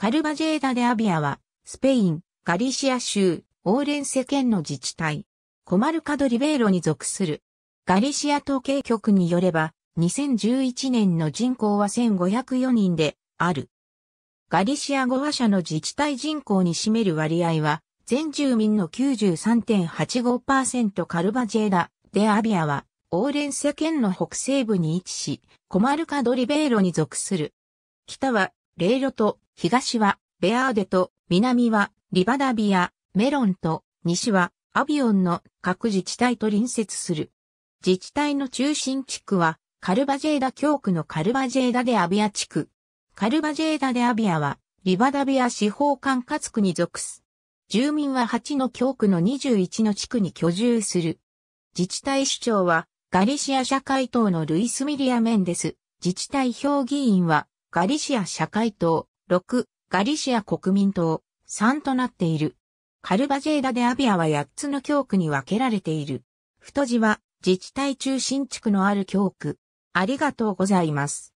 カルバジェーダデ・アビアは、スペイン、ガリシア州、オーレンセ県の自治体、コマルカドリベーロに属する。ガリシア統計局によれば、2011年の人口は1504人で、ある。ガリシア語話者の自治体人口に占める割合は、全住民の93.85%カルバジェーダ、デ・アビアは、オーレンセ県の北西部に位置し、コマルカドリベーロに属する。北はレイロと、東は、ベアーデと、南は、リバダビア、メロンと、西は、アビオンの各自治体と隣接する。自治体の中心地区は、カルバジェーダ教区のカルバジェーダでアビア地区。カルバジェーダでアビアは、リバダビア司法管轄区に属す。住民は8の教区の21の地区に居住する。自治体首長は、ガリシア社会党のルイス・ミリア・メンデス。自治体評議員は、ガリシア社会党、六、ガリシア国民党、三となっている。カルバジェーダでアビアは八つの教区に分けられている。太字は自治体中心地区のある教区。ありがとうございます。